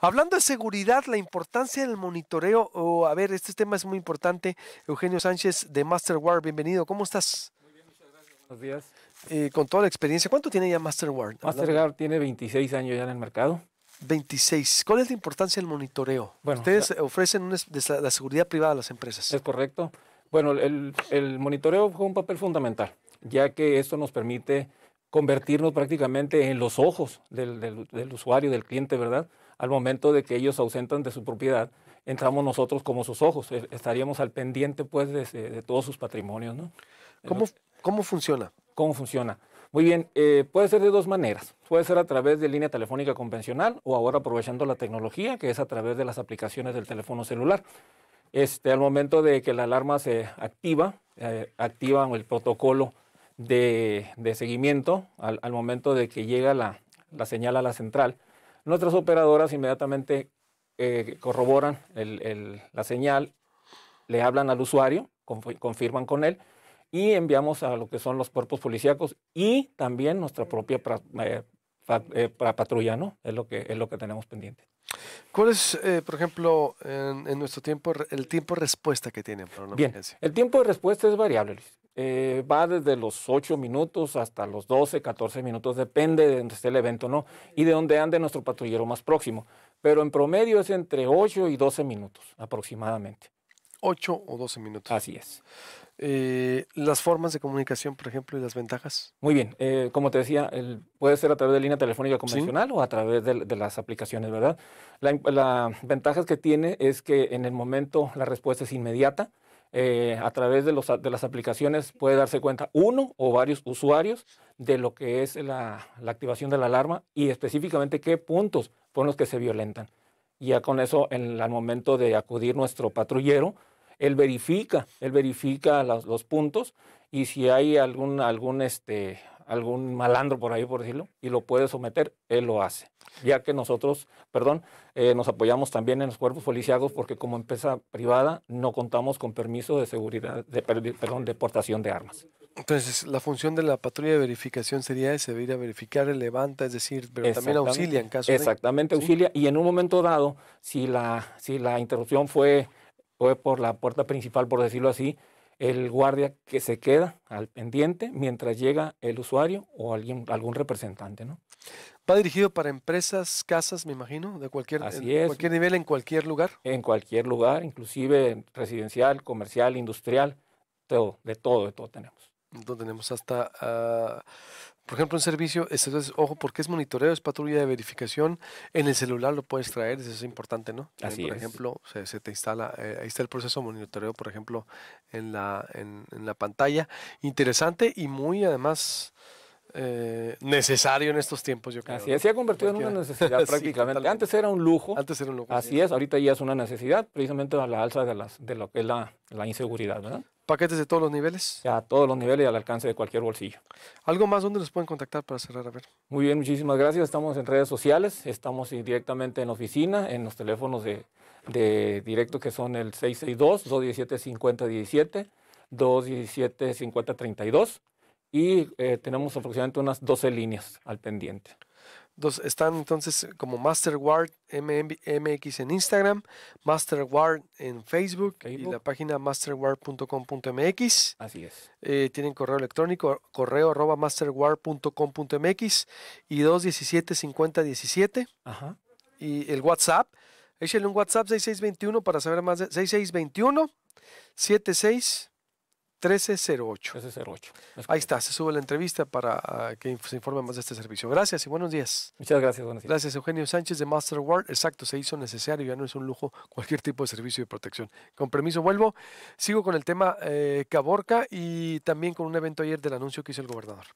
Hablando de seguridad, la importancia del monitoreo, o oh, a ver, este tema es muy importante. Eugenio Sánchez de Masterware, bienvenido, ¿cómo estás? Muy bien, muchas gracias, buenos días. Eh, con toda la experiencia, ¿cuánto tiene ya Masterware? Masterware tiene 26 años ya en el mercado. 26. ¿Cuál es la importancia del monitoreo? Bueno, Ustedes ofrecen la seguridad privada a las empresas. Es correcto. Bueno, el, monitoreo juega un papel fundamental, ya que esto nos permite convertirnos prácticamente en los ojos del, del, usuario, del cliente, ¿verdad? al momento de que ellos ausentan de su propiedad, entramos nosotros como sus ojos, e, estaríamos al pendiente pues de, todos sus patrimonios. ¿no? ¿Cómo, ¿Cómo funciona? ¿Cómo funciona? Muy bien, eh, puede ser de dos maneras. Puede ser a través de línea telefónica convencional o ahora aprovechando la tecnología, que es a través de las aplicaciones del teléfono celular. Este, al momento de que la alarma se activa, eh, activan el protocolo de, seguimiento al, momento de que llega la señal a la central Nuestras operadoras inmediatamente eh, corroboran la señal, le hablan al usuario, confirman con él y enviamos a lo que son los cuerpos policíacos y también nuestra propia eh, eh, patrulla, ¿no? Es lo que es lo que tenemos pendiente. ¿Cuál es, por ejemplo, en, nuestro tiempo, el tiempo de respuesta que tienen para una Bien, El tiempo de respuesta es variable, Luis. Eh, va desde los 8 minutos hasta los 12, 14 minutos, depende de dónde esté el evento no y de dónde ande nuestro patrullero más próximo. Pero en promedio es entre 8 y 12 minutos aproximadamente. 8 o 12 minutos. Así es. Eh, las formas de comunicación, por ejemplo, y las ventajas. Muy bien, eh, como te decía, puede ser a través de línea telefónica convencional o a través de, las aplicaciones, ¿verdad? La, la ventaja que tiene es que en el momento la respuesta es inmediata. Eh, a través de, los, las aplicaciones puede darse cuenta uno o varios usuarios de lo que es la, activación de la alarma y específicamente qué puntos son los que se violentan. Ya con eso, en, al momento de acudir nuestro patrullero, él verifica, él verifica los, puntos y si hay algún, algún este, algún malandro por ahí, por decirlo, y lo puede someter, él lo hace. Ya que nosotros, perdón, eh, nos apoyamos también en los cuerpos policíacos porque como empresa privada no contamos con permiso de seguridad, de, perdón, de portación de armas. Entonces, la función de la patrulla de verificación sería de ir a verificar, levanta, es decir, pero también auxilia en caso de Exactamente, auxilia. Y en un momento dado, si la, si la interrupción fue, fue por la puerta principal, por decirlo así, el guardia que se queda al pendiente mientras llega el usuario o alguien, algún representante, ¿no? Va dirigido para empresas, casas, me imagino, de cualquier, nivel, en cualquier lugar. En cualquier lugar, inclusive residencial, comercial, industrial, todo, de todo, de todo tenemos. Entonces tenemos hasta ah, por ejemplo, un servicio, ojo, porque es monitoreo, es patrulla de verificación, en el celular lo puedes traer, eso es importante, ¿no? Así por ejemplo, se, te instala, eh, ahí está el proceso de monitoreo, por ejemplo, en la, en, la pantalla. Interesante y muy además... Eh, necesario en estos tiempos, yo creo. Así es, se ha convertido en una necesidad prácticamente. antes era un lujo. Antes era un lujo. Así es, ahorita ya es una necesidad, precisamente a la alza de, las, de lo que es la, la inseguridad, ¿verdad? Paquetes de todos los niveles. A todos los niveles y al alcance de cualquier bolsillo. ¿Algo más? ¿Dónde nos pueden contactar para cerrar? ver. Muy bien, muchísimas gracias. Estamos en redes sociales, estamos directamente en oficina, en los teléfonos de, directo que son el 662-217-5017, 217-5032 y eh, tenemos aproximadamente unas 12 líneas al pendiente. Dos, están entonces como Master MX en Instagram, MasterWard en Facebook, y la página masterward.com.mx. Así es. Eh, tienen correo electrónico, correo arroba masterward.com.mx y 217-5017. Ajá. Y el WhatsApp. Échale un WhatsApp 6621 para saber más de 6621 76 1308. 1308. Ahí está, se sube la entrevista para ah, que se informe más de este servicio. Gracias y buenos días. Muchas gracias, buenos días. Gracias, Eugenio Sánchez de Master World. Exacto, se hizo necesario, ya no es un lujo cualquier tipo de servicio de protección. Con permiso, vuelvo. Sigo con el tema eh, Caborca y también con un evento ayer del anuncio que hizo el gobernador.